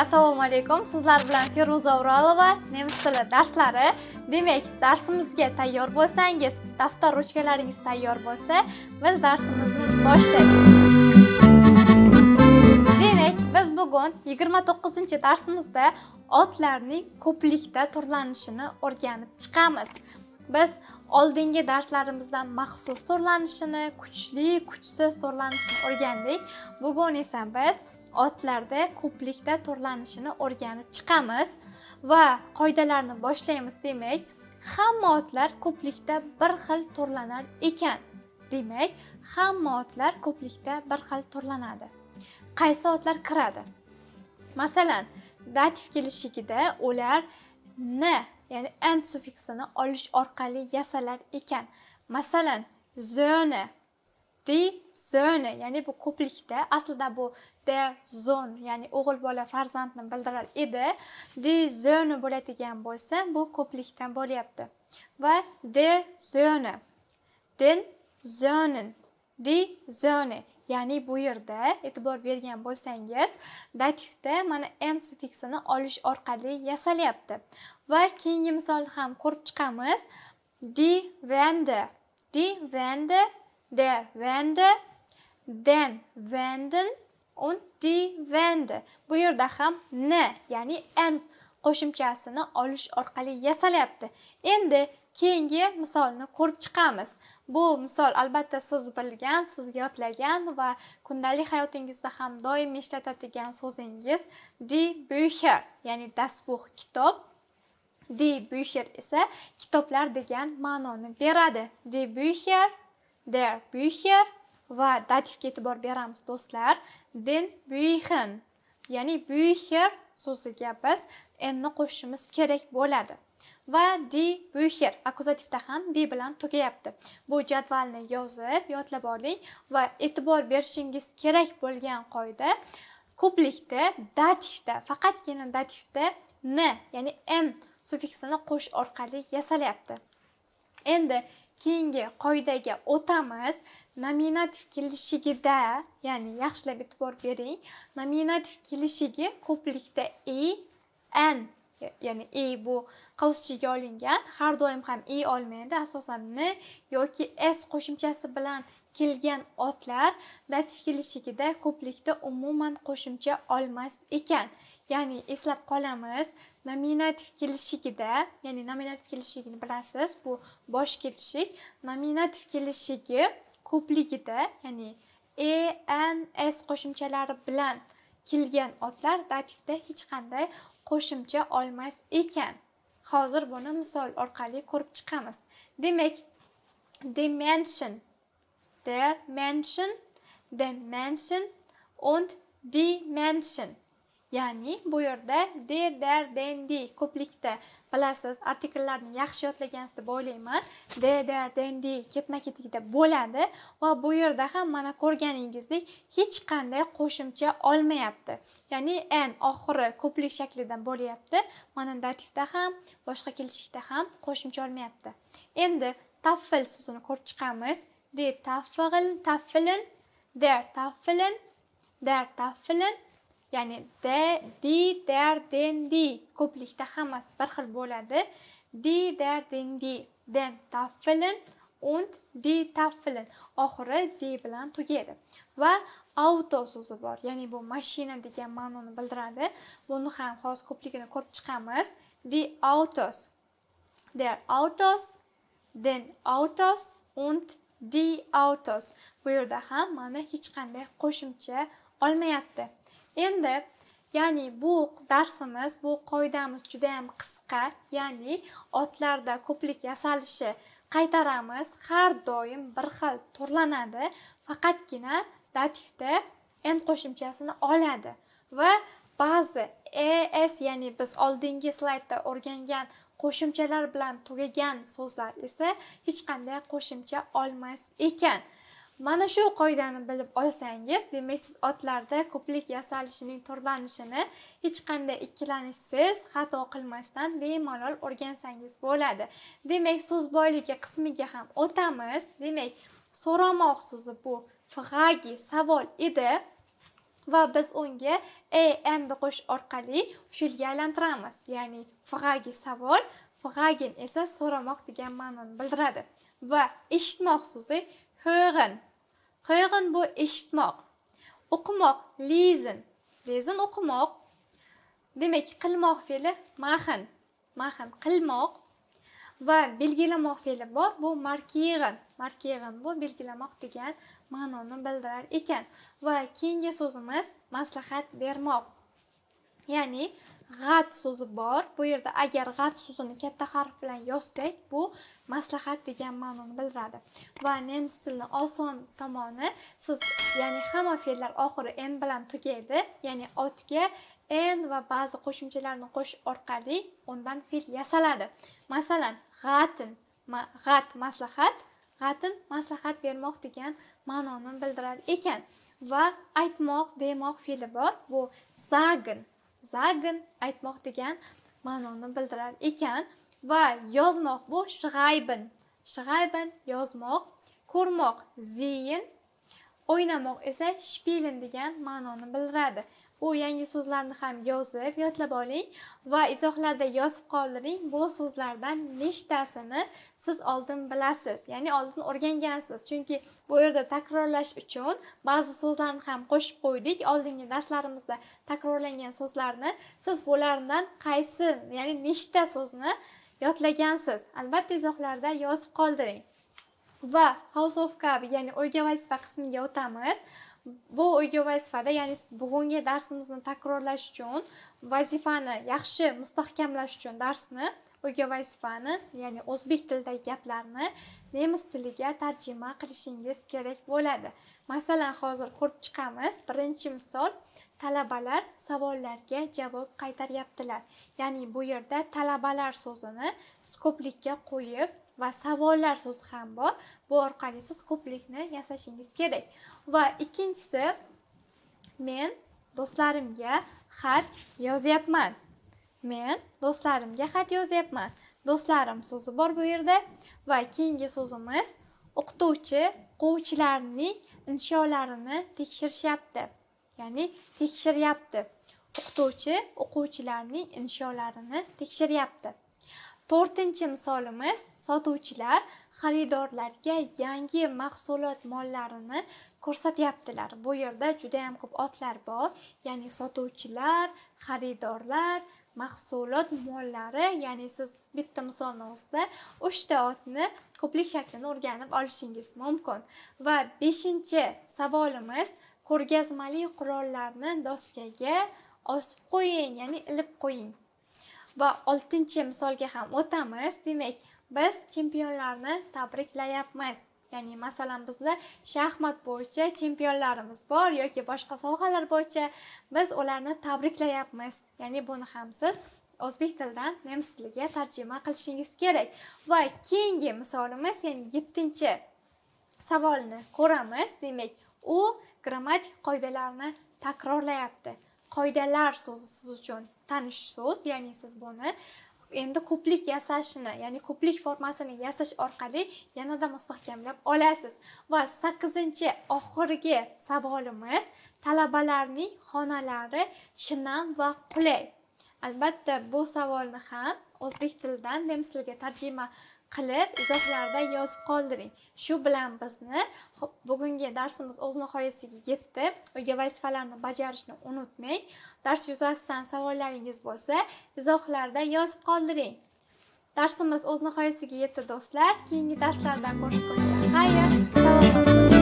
assalomu alaykum sizlar bilan feruza o'rolova nemis tili darslari demak darsimizga tayyor bo'lsangiz daftar ruchkalaringiz tayyor bo'lsa biz darsimizni boshlaymiz demak biz bugun 29 darsimizda otlarning ko'plikda turlanishini o'rganib chiqamiz biz oldingi darslarimizdan maxsus turlanishini kuchli kuchsiz turlanishini o'rgandik bugun esa biz otlarda ko'plikda turlanishini o'rganib chiqamiz va qoidalarni boshlaymiz demak hamma otlar ko'plikda bir xil turlanar ekan demak hamma otlar ko'plikda bir xil turlanadi qaysi otlar kiradi masalan dativ kelishigida ular n ya'ni n suffiksini olish orqali yasalar ekan masalan zoni die söhne ya'ni bu ko'plikda aslida bu der zon ya'ni o'g'il bola farzandni bildirar edi die zone bo'ladigan bo'lsa bu ko'plikdan bo'lyapti va der zone den zonen die zone ya'ni bu yerda e'tibor bergan bo'lsangiz dativda mana n suffiksini olish orqali yasalyapti va keyingi misolni ham ko'rib chiqamiz die wende die wende der Wände, den Wänden und die Wände. Bu yerda ham n, ya'ni n qo'shimchasini olish orqali yasalyapti. Endi keyingi misolni ko'rib chiqamiz. Bu misol albatta siz bilgan, siz yodlagan va kundalik hayotingizda ham doim ishlatadigan so'zingiz die Bücher, ya'ni dasbuch kitob. Die Bücher esa kitoblar degan ma'noni beradi. Die Bücher der bücher va dativga e'tibor beramiz do'stlar den Büchern, ya'ni bücher so'ziga biz n-ni qo'shishimiz kerak bo'ladi va di bücher akkuzativda ham di bilan tugayapti bu jadvalni yozib yodlab oling va e'tibor berishingiz kerak bo'lgan qoida ko'plikda dativda faqatgina dativda n ya'ni n suffiksini qo'sh orqali yasalyapti endi keyingi qoidaga o'tamiz nominativ kelishigida ya'ni yaxshilab e'tibor bering nominativ kelishigi ko'plikda e n ya'ni e bu ichiga olingan har doim ham e olmaydi asosan n yoki s qo'shimchasi bilan kelgan otlar dativ kelishigida ko'plikda umuman qo'shimcha olmas ekan ya'ni eslab qolamiz nominativ kelishigida ya'ni nominativ kelishigini bilasiz bu bosh kelishik nominativ kelishigi ko'pligida ya'ni e n s qo'shimchalari bilan kelgan otlar dativda hech qanday qo'shimcha olmas ekan hozir buni misol orqali ko'rib chiqamiz demak dimension der mention den mention und dimension ya'ni bu yerda de der dendi ko'plikda bilasiz artikllarni yaxshi yodlagansiz deb o'ylayman de der dendi ketma ketlikda bo'ladi va bu yerda ham mana ko'rganingizdek hech qanday qo'shimcha olmayapti ya'ni n oxiri ko'plik shaklidan bo'lyapti mana dativda ham boshqa kelishikda ham qo'shimcha olmayapti endi taffil so'zini ko'rib chiqamiz de taffil taffilin der taffilin der taffilin ya'ni de di der den di ko'plikda hammasi bir xil bo'ladi di der den di den tafilin und di tafilin oxiri di bilan tugaydi va auto so'zi bor ya'ni bu mashina degan ma'noni bildiradi buni ham hozir ko'pligini ko'rib chiqamiz di autos der autos den autos und di autos bu yerda ham mana hech qanday qo'shimcha olmayapti endi ya'ni bu darsimiz bu qoidamiz juda yam qisqa ya'ni otlarda ko'plik yasalishi qaytaramiz har doim bir xil turlanadi faqatgina dativda n qo'shimchasini oladi va ba'zi es ya'ni biz oldingi slaydda o'rgangan qo'shimchalar bilan tugagan so'zlar esa hech qanday qo'shimcha olmas ekan mana shu qoidani bilib olsangiz demak siz otlarda ko'plik yasalishining turlanishini hech qanday ikkilanishsiz xato qilmasdan bemalol o'rgansangiz bo'ladi demak so'z boyligi qismiga ham o'tamiz demak so'ramoq so'zi bu fg'agi savol edi va biz unga e endi qo'sh orqali fe'lga aylantiramiz ya'ni fg'agi savol fg'agin esa so'ramoq degan ma'noni bildiradi va eshitmoq so'zi Hören bu eshitmoq. O'qimoq lezin. Lezin o'qimoq. Demak, qilmoq fe'li mahin. Mahin qilmoq va belgilamoq fe'li bor. Bu markieren. Markieren bu belgilamoq degan ma'noni bildirar ekan. Va keyingi so'zimiz maslahat bermoq. ya'ni g'at so'zi bor bu yerda agar g'at so'zini katta harf bilan yozsak bu maslahat degan ma'noni bildiradi va nemis tilini oson tomoni siz ya'ni hamma fe'llar oxiri n bilan tugaydi ya'ni otga n va ba'zi qo'shimchalarni qo'shish orqali undan fe'l yasaladi masalan g'atin g'at maslahat g'atin maslahat bermoq degan ma'noni bildirar ekan va aytmoq demoq fe'li bor bu zagen zagin aytmoq degan ma'noni bildirar ekan va yozmoq bu shg'aybin shg'aybin yozmoq ko'rmoq zeyin o'ynamoq esa shpilin degan ma'noni bildiradi bu yangi so'zlarni ham yozib yodlab oling va izohlarda yozib qoldiring bu so'zlardan nechtasini siz oldin bilasiz ya'ni oldin o'rgangansiz chunki bu yerda takrorlash uchun ba'zi so'zlarni ham qo'shib qo'ydik oldingi darslarimizda takrorlangan so'zlarni siz bulardan qaysi ya'ni nechta so'zni yodlagansiz albatta izohlarda yozib qoldiring va house of cab ya'ni o'rga vazifa qismiga o'tamiz bu uyga vazifada ya'ni siz bugungi darsimizni takrorlash uchun vazifani yaxshi mustahkamlash uchun darsni uyga vazifani ya'ni o'zbek tilidagi gaplarni nemis tiliga tarjima qilishingiz kerak bo'ladi masalan hozir ko'rib chiqamiz birinchi misol talabalar savollarga javob qaytaryaptilar ya'ni bu yerda talabalar so'zini skoplikka qo'yib va savollar so'zi ham bor bu orqali siz ko'plikni yasashingiz kerak va ikkinchisi men do'stlarimga xat yozyapman men do'stlarimga xat yozyapman do'stlarim so'zi bor bu yerda va keyingi so'zimiz o'qituvchi o'quvchilarning insholarini tekshirishyapti ya'ni tekshiryapti o'qituvchi o'quvchilarning insholarini tekshiryapti to'rtinchi misolimiz sotuvchilar xaridorlarga yangi mahsulot mollarini ko'rsatyaptilar bu yerda juda yam ko'p otlar bor ya'ni sotuvchilar xaridorlar mahsulot mollari ya'ni siz bitta misolni o'zida uchta otni ko'plik shaklini o'rganib olishingiz mumkin va beshinchi savolimiz ko'rgazmali qurollarni doskaga osib qo'ying ya'ni ilib qo'ying va oltinchi misolga ham o'tamiz demak biz chempionlarni tabriklayapmiz ya'ni masalan bizda shaxmat bo'yicha chempionlarimiz bor yoki boshqa sohalar bo'yicha biz ularni tabriklayapmiz ya'ni buni ham siz o'zbek tilidan nemis tiliga tarjima qilishingiz kerak va keyingi misolimiz ya'ni yettinchi savolni ko'ramiz demak u grammatik qoidalarni takrorlayapti qoidalar so'zi siz uchun tanish so'z ya'ni siz buni endi ko'plik yasashini ya'ni ko'plik formasini yasash orqali yanada mustahkamlab olasiz va sakkizinchi oxirgi savolimiz talabalarning xonalari shinam va qulay albatta bu savolni ham o'zbek tilidan nemis tiliga tarjima qilib izohlarda yozib qoldiring shu bilan bizni bugungi darsimiz o'z nihoyasiga yetdi uyga vazifalarni bajarishni unutmang dars yuzasidan savollaringiz bo'lsa izohlarda yozib qoldiring darsimiz o'z nihoyasiga yetdi do'stlar keyingi darslarda ko'rishguncha xayr salomat bo'ling